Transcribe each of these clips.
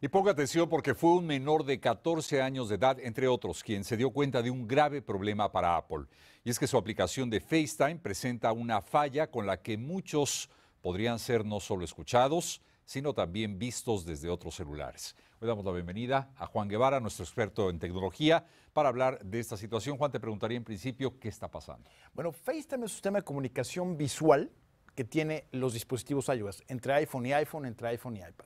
Y ponga atención porque fue un menor de 14 años de edad, entre otros, quien se dio cuenta de un grave problema para Apple. Y es que su aplicación de FaceTime presenta una falla con la que muchos podrían ser no solo escuchados, sino también vistos desde otros celulares. Hoy damos la bienvenida a Juan Guevara, nuestro experto en tecnología, para hablar de esta situación. Juan, te preguntaría en principio qué está pasando. Bueno, FaceTime es un sistema de comunicación visual que tiene los dispositivos iOS, entre iPhone y iPhone, entre iPhone y iPad.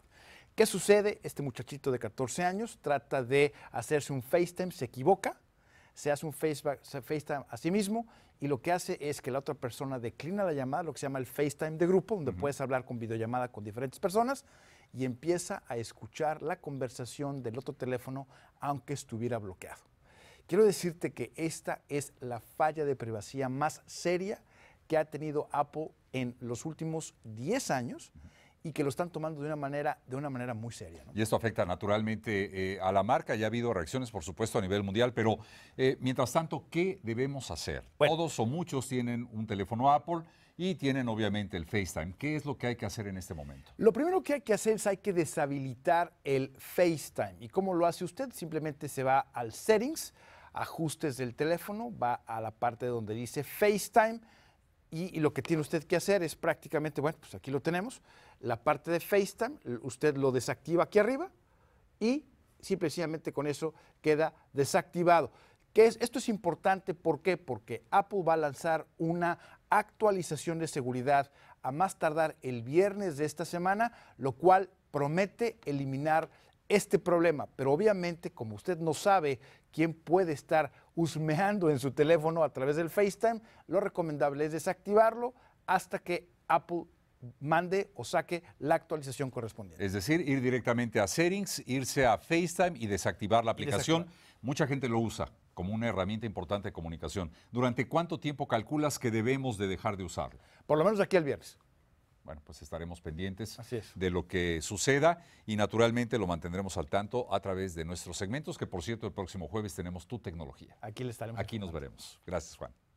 ¿Qué sucede? Este muchachito de 14 años trata de hacerse un FaceTime, se equivoca, se hace un FaceTime a sí mismo y lo que hace es que la otra persona declina la llamada, lo que se llama el FaceTime de grupo, donde puedes hablar con videollamada con diferentes personas y empieza a escuchar la conversación del otro teléfono aunque estuviera bloqueado. Quiero decirte que esta es la falla de privacidad más seria que ha tenido Apple en los últimos 10 años y que lo están tomando de una manera, de una manera muy seria. Y esto afecta naturalmente eh, a la marca. Ya ha habido reacciones, por supuesto, a nivel mundial, pero eh, mientras tanto, ¿qué debemos hacer? Todos o muchos tienen un teléfono Apple y tienen obviamente el FaceTime. ¿Qué es lo que hay que hacer en este momento? Lo primero que hay que hacer es hay que deshabilitar el FaceTime. ¿Y cómo lo hace usted? Simplemente se va al settings, ajustes del teléfono, va a la parte donde dice FaceTime y, lo que tiene usted que hacer es prácticamente, bueno, pues aquí lo tenemos, la parte de FaceTime, usted lo desactiva aquí arriba y simplemente con eso queda desactivado. que es? Esto es importante, ¿por qué? Porque Apple va a lanzar una actualización de seguridad a más tardar el viernes de esta semana, lo cual promete eliminar este problema. Pero obviamente, como usted no sabe quién puede estar husmeando en su teléfono a través del FaceTime, lo recomendable es desactivarlo hasta que Apple mande o saque la actualización correspondiente. Es decir, ir directamente a Settings, irse a FaceTime y desactivar la aplicación. Mucha gente lo usa como una herramienta importante de comunicación. ¿Durante cuánto tiempo calculas que debemos de dejar de usarlo? Por lo menos aquí el viernes. Bueno, pues estaremos pendientes de lo que suceda y naturalmente lo mantendremos al tanto a través de nuestros segmentos, que por cierto el próximo jueves tenemos tu tecnología. Aquí le estaremos. Aquí nos veremos. Gracias, Juan.